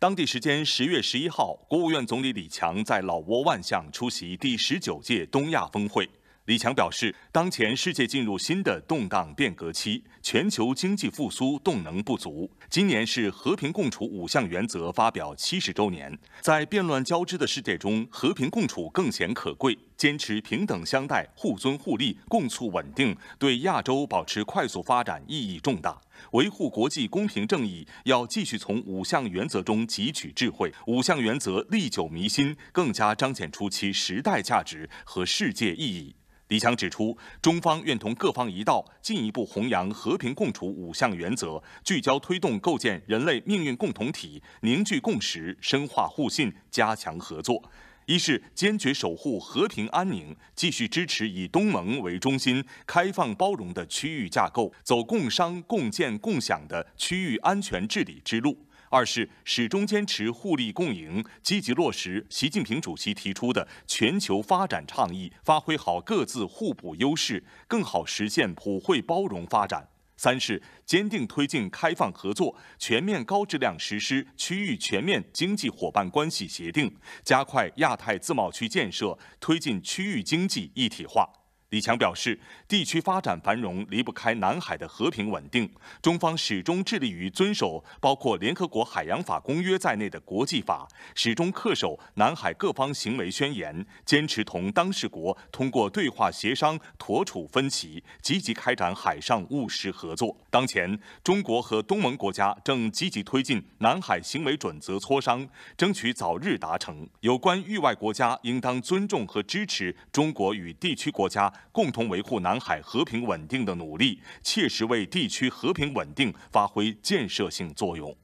当地时间十月十一号，国务院总理李强在老挝万象出席第十九届东亚峰会。李强表示，当前世界进入新的动荡变革期，全球经济复苏动能不足。今年是和平共处五项原则发表七十周年，在变乱交织的世界中，和平共处更显可贵。坚持平等相待、互尊互利、共促稳定，对亚洲保持快速发展意义重大。维护国际公平正义，要继续从五项原则中汲取智慧。五项原则历久弥新，更加彰显出其时代价值和世界意义。李强指出，中方愿同各方一道，进一步弘扬和平共处五项原则，聚焦推动构建人类命运共同体，凝聚共识，深化互信，加强合作。一是坚决守护和平安宁，继续支持以东盟为中心、开放包容的区域架构，走共商共建共享的区域安全治理之路；二是始终坚持互利共赢，积极落实习近平主席提出的全球发展倡议，发挥好各自互补优势，更好实现普惠包容发展。三是坚定推进开放合作，全面高质量实施区域全面经济伙伴关系协定，加快亚太自贸区建设，推进区域经济一体化。李强表示，地区发展繁荣离不开南海的和平稳定。中方始终致力于遵守包括《联合国海洋法公约》在内的国际法，始终恪守南海各方行为宣言，坚持同当事国通过对话协商妥处分歧，积极开展海上务实合作。当前，中国和东盟国家正积极推进南海行为准则磋商，争取早日达成。有关域外国家应当尊重和支持中国与地区国家。共同维护南海和平稳定的努力，切实为地区和平稳定发挥建设性作用。